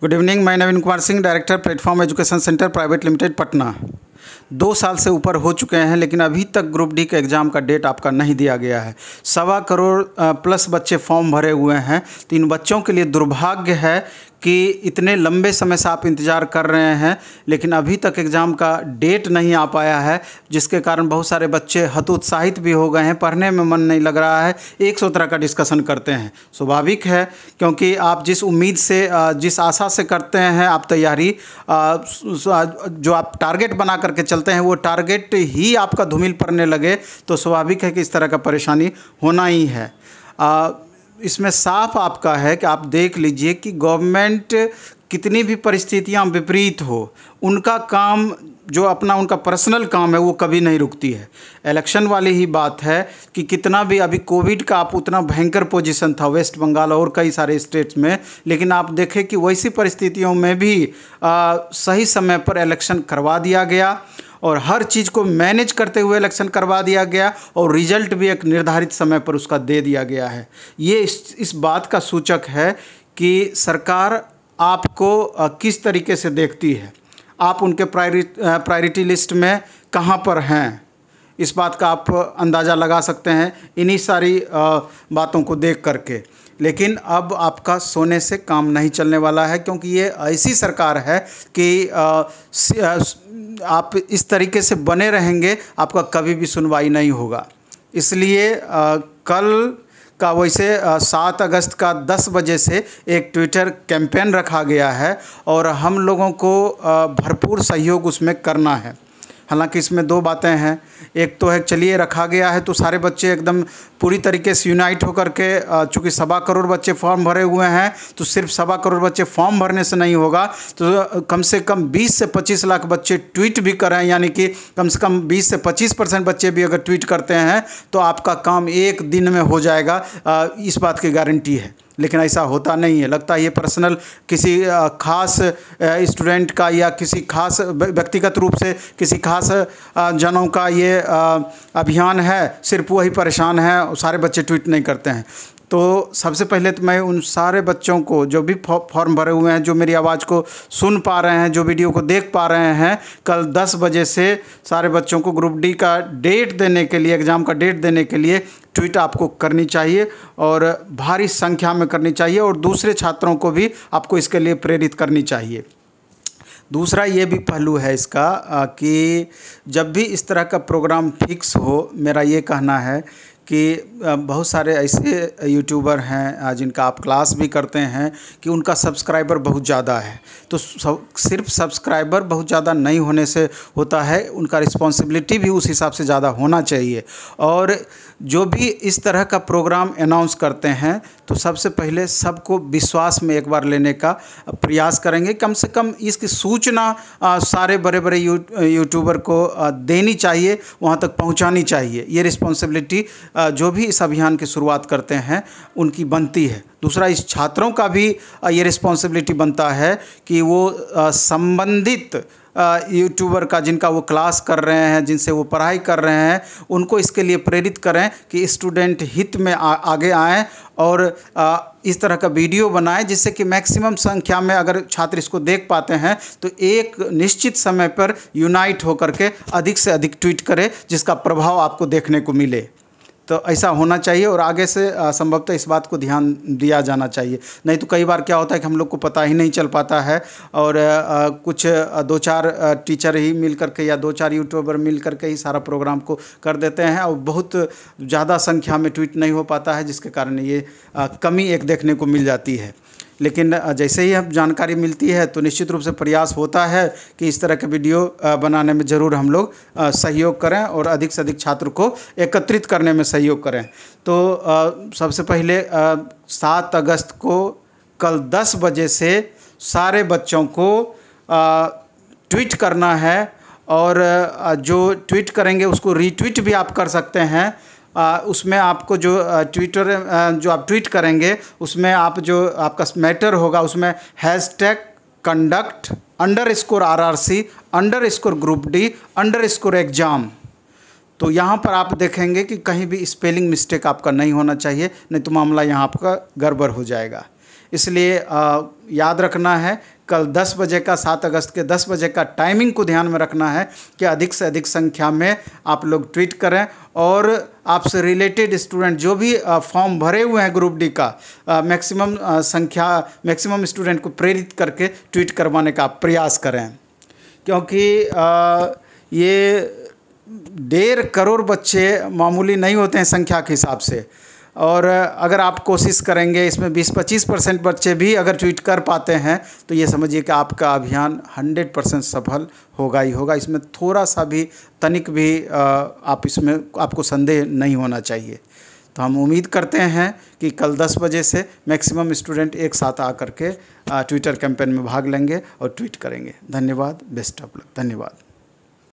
good evening मैं Naveen Kumar Singh director Platform Education Centre Private Limited Patna दो साल से ऊपर हो चुके हैं लेकिन अभी तक ग्रुप डी के एग्ज़ाम का डेट आपका नहीं दिया गया है सवा करोड़ प्लस बच्चे फॉर्म भरे हुए हैं तो इन बच्चों के लिए दुर्भाग्य है कि इतने लंबे समय से आप इंतज़ार कर रहे हैं लेकिन अभी तक एग्ज़ाम का डेट नहीं आ पाया है जिसके कारण बहुत सारे बच्चे हतोत्साहित भी हो गए हैं पढ़ने में मन नहीं लग रहा है एक सौ तरह का डिस्कशन करते हैं स्वाभाविक है क्योंकि आप जिस उम्मीद से जिस आशा से करते हैं आप तैयारी जो आप टारगेट बना करके चलते हैं वो टारगेट ही आपका धूमिल पड़ने लगे तो स्वाभाविक है कि इस तरह का परेशानी होना ही है इसमें साफ आपका है कि आप देख लीजिए कि गवर्नमेंट कितनी भी परिस्थितियाँ विपरीत हो उनका काम जो अपना उनका पर्सनल काम है वो कभी नहीं रुकती है इलेक्शन वाली ही बात है कि कितना भी अभी कोविड का आप उतना भयंकर पोजीशन था वेस्ट बंगाल और कई सारे स्टेट्स में लेकिन आप देखें कि वैसी परिस्थितियों में भी आ, सही समय पर इलेक्शन करवा दिया गया और हर चीज़ को मैनेज करते हुए इलेक्शन करवा दिया गया और रिजल्ट भी एक निर्धारित समय पर उसका दे दिया गया है ये इस, इस बात का सूचक है कि सरकार आपको किस तरीके से देखती है आप उनके प्रायोरिटी लिस्ट में कहाँ पर हैं इस बात का आप अंदाज़ा लगा सकते हैं इन्हीं सारी बातों को देख करके लेकिन अब आपका सोने से काम नहीं चलने वाला है क्योंकि ये ऐसी सरकार है कि आप इस तरीके से बने रहेंगे आपका कभी भी सुनवाई नहीं होगा इसलिए कल का वैसे सात अगस्त का दस बजे से एक ट्विटर कैंपेन रखा गया है और हम लोगों को भरपूर सहयोग उसमें करना है हालांकि इसमें दो बातें हैं एक तो है चलिए रखा गया है तो सारे बच्चे एकदम पूरी तरीके से यूनाइट होकर के चूँकि सवा करोड़ बच्चे फॉर्म भरे हुए हैं तो सिर्फ सवा करोड़ बच्चे फॉर्म भरने से नहीं होगा तो कम से कम 20 से 25 लाख बच्चे ट्वीट भी करें यानी कि कम से कम 20 से 25 परसेंट बच्चे भी अगर ट्वीट करते हैं तो आपका काम एक दिन में हो जाएगा इस बात की गारंटी है लेकिन ऐसा होता नहीं है लगता है ये पर्सनल किसी खास स्टूडेंट का या किसी खास व्यक्तिगत रूप से किसी खास जनों का ये अभियान है सिर्फ वही परेशान है सारे बच्चे ट्वीट नहीं करते हैं तो सबसे पहले तो मैं उन सारे बच्चों को जो भी फॉर्म भरे हुए हैं जो मेरी आवाज़ को सुन पा रहे हैं जो वीडियो को देख पा रहे हैं कल 10 बजे से सारे बच्चों को ग्रुप डी का डेट देने के लिए एग्ज़ाम का डेट देने के लिए ट्वीट आपको करनी चाहिए और भारी संख्या में करनी चाहिए और दूसरे छात्रों को भी आपको इसके लिए प्रेरित करनी चाहिए दूसरा ये भी पहलू है इसका कि जब भी इस तरह का प्रोग्राम फिक्स हो मेरा ये कहना है कि बहुत सारे ऐसे यूट्यूबर हैं जिनका आप क्लास भी करते हैं कि उनका सब्सक्राइबर बहुत ज़्यादा है तो सिर्फ सब्सक्राइबर बहुत ज़्यादा नहीं होने से होता है उनका रिस्पॉन्सिबिलिटी भी उस हिसाब से ज़्यादा होना चाहिए और जो भी इस तरह का प्रोग्राम अनाउंस करते हैं तो सबसे पहले सबको विश्वास में एक बार लेने का प्रयास करेंगे कम से कम इसकी सूचना सारे बड़े बड़े यूट्यूबर को देनी चाहिए वहाँ तक पहुँचानी चाहिए ये रिस्पॉन्सिबिलिटी जो भी इस अभियान की शुरुआत करते हैं उनकी बनती है दूसरा इस छात्रों का भी ये रिस्पॉन्सिबिलिटी बनता है कि वो संबंधित यूट्यूबर का जिनका वो क्लास कर रहे हैं जिनसे वो पढ़ाई कर रहे हैं उनको इसके लिए प्रेरित करें कि स्टूडेंट हित में आ, आगे आएँ और आ, इस तरह का वीडियो बनाएं जिससे कि मैक्सिमम संख्या में अगर छात्र इसको देख पाते हैं तो एक निश्चित समय पर यूनाइट होकर के अधिक से अधिक ट्वीट करें जिसका प्रभाव आपको देखने को मिले तो ऐसा होना चाहिए और आगे से संभवतः इस बात को ध्यान दिया जाना चाहिए नहीं तो कई बार क्या होता है कि हम लोग को पता ही नहीं चल पाता है और कुछ दो चार टीचर ही मिल करके या दो चार यूट्यूबर मिल करके ही सारा प्रोग्राम को कर देते हैं और बहुत ज़्यादा संख्या में ट्वीट नहीं हो पाता है जिसके कारण ये कमी एक देखने को मिल जाती है लेकिन जैसे ही हम जानकारी मिलती है तो निश्चित रूप से प्रयास होता है कि इस तरह के वीडियो बनाने में ज़रूर हम लोग सहयोग करें और अधिक से अधिक छात्र को एकत्रित करने में सहयोग करें तो सबसे पहले सात अगस्त को कल दस बजे से सारे बच्चों को ट्वीट करना है और जो ट्वीट करेंगे उसको रीट्वीट भी आप कर सकते हैं उसमें आपको जो ट्विटर जो आप ट्वीट करेंगे उसमें आप जो आपका मैटर होगा उसमें hashtag conduct underscore R R C underscore group D underscore exam तो यहाँ पर आप देखेंगे कि कहीं भी स्पेलिंग मिस्टेक आपका नहीं होना चाहिए नहीं तो मामला यहाँ आपका गड़बड़ हो जाएगा इसलिए याद रखना है कल 10 बजे का 7 अगस्त के 10 बजे का टाइमिंग को ध्यान में रखना है कि अधिक से अधिक संख्या में आप लोग ट्वीट करें और आपसे रिलेटेड स्टूडेंट जो भी फॉर्म भरे हुए हैं ग्रुप डी का मैक्सिमम संख्या मैक्सिमम स्टूडेंट को प्रेरित करके ट्वीट करवाने का प्रयास करें क्योंकि आ, ये डेढ़ करोड़ बच्चे मामूली नहीं होते हैं संख्या के हिसाब से और अगर आप कोशिश करेंगे इसमें 20-25 परसेंट बच्चे भी अगर ट्वीट कर पाते हैं तो ये समझिए कि आपका अभियान 100 परसेंट सफल होगा ही होगा इसमें थोड़ा सा भी तनिक भी आप इसमें आपको संदेह नहीं होना चाहिए तो हम उम्मीद करते हैं कि कल 10 बजे से मैक्सिमम स्टूडेंट एक साथ आकर के ट्विटर कैंपेन में भाग लेंगे और ट्वीट करेंगे धन्यवाद बेस्ट ऑफ लक धन्यवाद